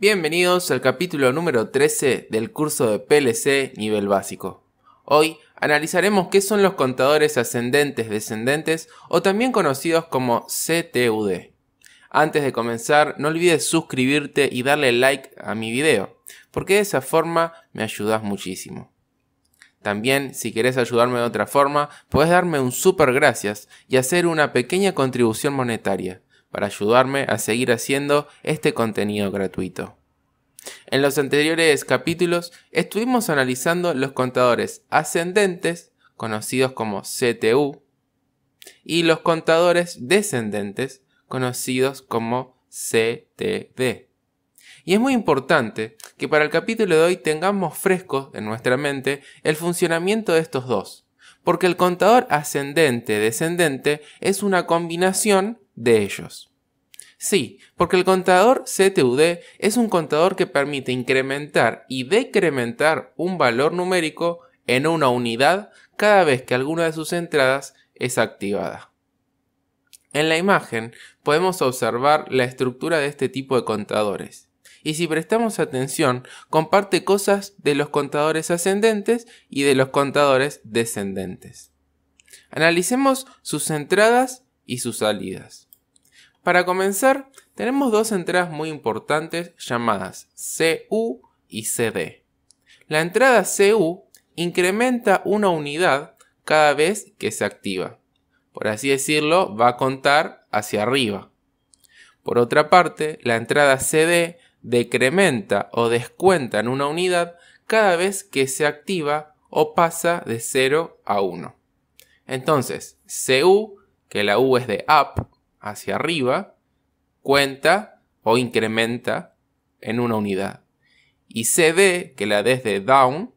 Bienvenidos al capítulo número 13 del curso de PLC nivel básico. Hoy analizaremos qué son los contadores ascendentes descendentes o también conocidos como CTUD. Antes de comenzar, no olvides suscribirte y darle like a mi video, porque de esa forma me ayudas muchísimo. También, si querés ayudarme de otra forma, podés darme un super gracias y hacer una pequeña contribución monetaria para ayudarme a seguir haciendo este contenido gratuito. En los anteriores capítulos estuvimos analizando los contadores ascendentes, conocidos como CTU, y los contadores descendentes, conocidos como CTD. Y es muy importante que para el capítulo de hoy tengamos fresco en nuestra mente el funcionamiento de estos dos, porque el contador ascendente-descendente es una combinación de ellos. Sí, porque el contador CTUD es un contador que permite incrementar y decrementar un valor numérico en una unidad cada vez que alguna de sus entradas es activada. En la imagen podemos observar la estructura de este tipo de contadores. Y si prestamos atención, comparte cosas de los contadores ascendentes y de los contadores descendentes. Analicemos sus entradas y sus salidas. Para comenzar, tenemos dos entradas muy importantes llamadas CU y CD. La entrada CU incrementa una unidad cada vez que se activa. Por así decirlo, va a contar hacia arriba. Por otra parte, la entrada CD decrementa o descuenta en una unidad cada vez que se activa o pasa de 0 a 1. Entonces, CU, que la U es de up, hacia arriba, cuenta o incrementa en una unidad. Y CD que la desde down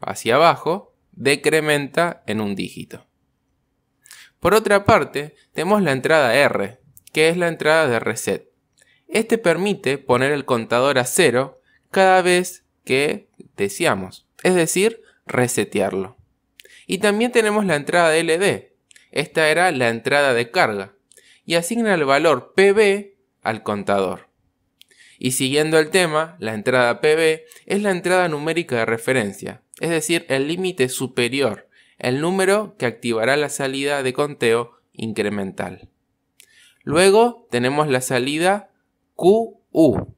hacia abajo decrementa en un dígito. Por otra parte, tenemos la entrada R, que es la entrada de reset. Este permite poner el contador a cero cada vez que deseamos, es decir, resetearlo. Y también tenemos la entrada LD. Esta era la entrada de carga, y asigna el valor PB al contador. Y siguiendo el tema, la entrada PB es la entrada numérica de referencia, es decir, el límite superior, el número que activará la salida de conteo incremental. Luego tenemos la salida QU,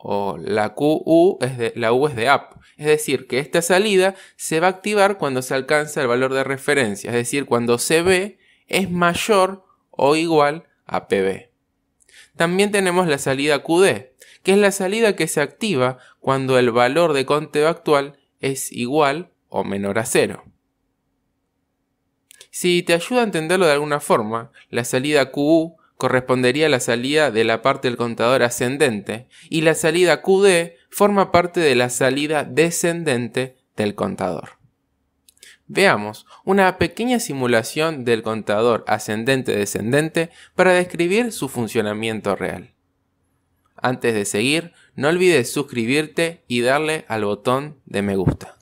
o la QU es de, la U es de app, es decir, que esta salida se va a activar cuando se alcanza el valor de referencia, es decir, cuando CB es mayor o igual a PB. También tenemos la salida QD, que es la salida que se activa cuando el valor de conteo actual es igual o menor a cero. Si te ayuda a entenderlo de alguna forma, la salida QU correspondería a la salida de la parte del contador ascendente y la salida QD forma parte de la salida descendente del contador. Veamos una pequeña simulación del contador ascendente-descendente para describir su funcionamiento real. Antes de seguir, no olvides suscribirte y darle al botón de me gusta.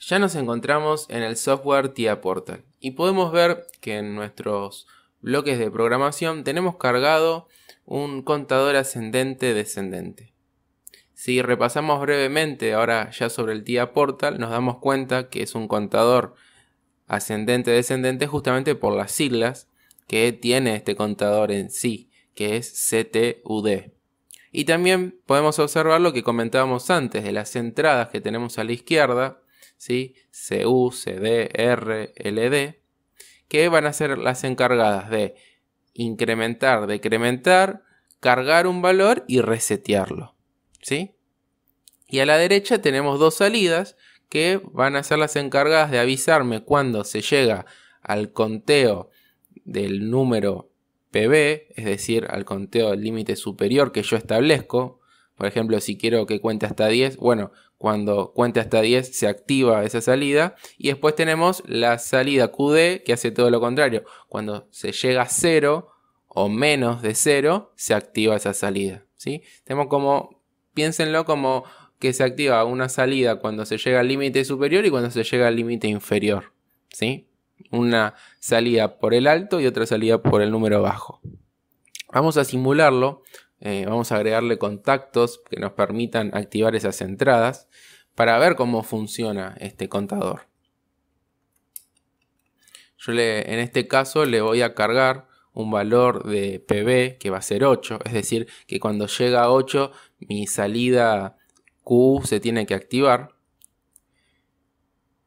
Ya nos encontramos en el software TIA Portal y podemos ver que en nuestros bloques de programación tenemos cargado un contador ascendente-descendente. Si repasamos brevemente ahora ya sobre el TIA Portal, nos damos cuenta que es un contador ascendente-descendente justamente por las siglas que tiene este contador en sí, que es CTUD. Y también podemos observar lo que comentábamos antes de las entradas que tenemos a la izquierda, ¿sí? CU, CD, R, LD, que van a ser las encargadas de incrementar, decrementar, cargar un valor y resetearlo. ¿sí? Y a la derecha tenemos dos salidas que van a ser las encargadas de avisarme cuando se llega al conteo del número PB, es decir, al conteo del límite superior que yo establezco. Por ejemplo, si quiero que cuente hasta 10, bueno, cuando cuente hasta 10 se activa esa salida. Y después tenemos la salida QD que hace todo lo contrario. Cuando se llega a 0 o menos de 0, se activa esa salida. ¿sí? Tenemos como piénsenlo como que se activa una salida cuando se llega al límite superior y cuando se llega al límite inferior. ¿Sí? Una salida por el alto y otra salida por el número bajo. Vamos a simularlo. Eh, vamos a agregarle contactos que nos permitan activar esas entradas para ver cómo funciona este contador. Yo en este caso le voy a cargar un valor de PB que va a ser 8, es decir, que cuando llega a 8 mi salida Q se tiene que activar.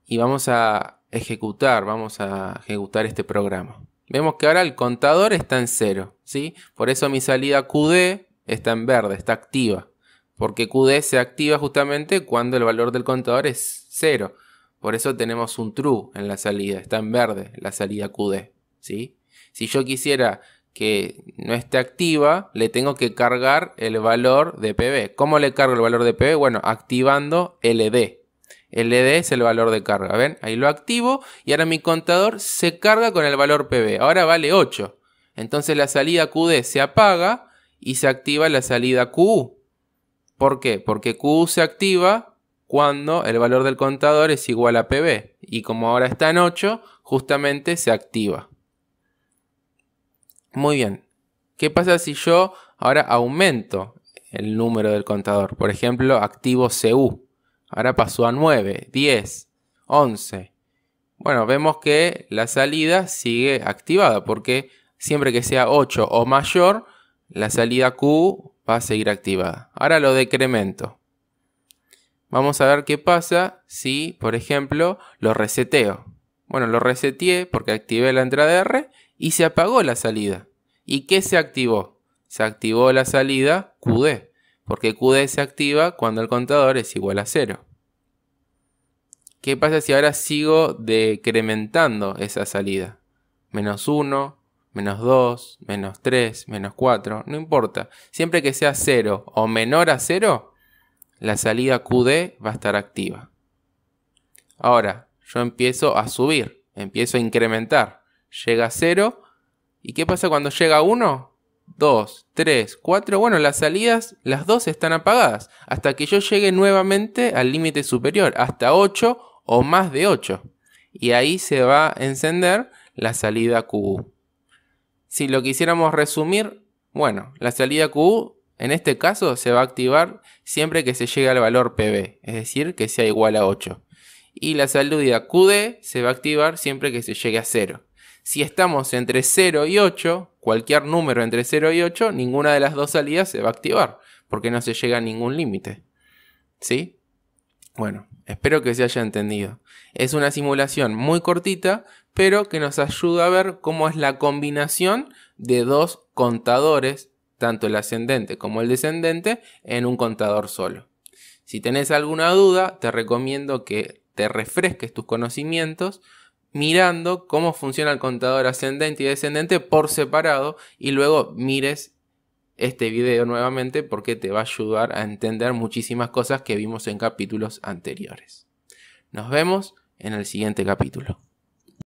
Y vamos a ejecutar, vamos a ejecutar este programa. Vemos que ahora el contador está en 0, ¿sí? Por eso mi salida QD está en verde, está activa. Porque QD se activa justamente cuando el valor del contador es 0. Por eso tenemos un true en la salida, está en verde la salida QD, ¿sí? Si yo quisiera que no esté activa, le tengo que cargar el valor de PB. ¿Cómo le cargo el valor de PB? Bueno, activando LD. LD es el valor de carga, ¿ven? Ahí lo activo y ahora mi contador se carga con el valor PB. Ahora vale 8. Entonces la salida QD se apaga y se activa la salida Q. ¿Por qué? Porque Q se activa cuando el valor del contador es igual a PB. Y como ahora está en 8, justamente se activa. Muy bien. ¿Qué pasa si yo ahora aumento el número del contador? Por ejemplo, activo CU. Ahora pasó a 9, 10, 11. Bueno, vemos que la salida sigue activada porque siempre que sea 8 o mayor, la salida Q va a seguir activada. Ahora lo decremento. Vamos a ver qué pasa si, por ejemplo, lo reseteo. Bueno, lo reseteé porque activé la entrada R y se apagó la salida. ¿Y qué se activó? Se activó la salida QD, porque QD se activa cuando el contador es igual a cero. ¿Qué pasa si ahora sigo decrementando esa salida? Menos 1, menos 2, menos 3, menos 4, no importa. Siempre que sea 0 o menor a 0, la salida QD va a estar activa. Ahora, yo empiezo a subir, empiezo a incrementar llega a 0. ¿Y qué pasa cuando llega a 1? 2, 3, 4. Bueno, las salidas, las dos están apagadas. Hasta que yo llegue nuevamente al límite superior, hasta 8 o más de 8. Y ahí se va a encender la salida Q. Si lo quisiéramos resumir, bueno, la salida Q en este caso se va a activar siempre que se llegue al valor PB, es decir, que sea igual a 8. Y la salida QD se va a activar siempre que se llegue a 0. Si estamos entre 0 y 8, cualquier número entre 0 y 8, ninguna de las dos salidas se va a activar, porque no se llega a ningún límite. ¿Sí? Bueno, espero que se haya entendido. Es una simulación muy cortita, pero que nos ayuda a ver cómo es la combinación de dos contadores, tanto el ascendente como el descendente, en un contador solo. Si tenés alguna duda, te recomiendo que te refresques tus conocimientos mirando cómo funciona el contador ascendente y descendente por separado y luego mires este video nuevamente porque te va a ayudar a entender muchísimas cosas que vimos en capítulos anteriores. Nos vemos en el siguiente capítulo.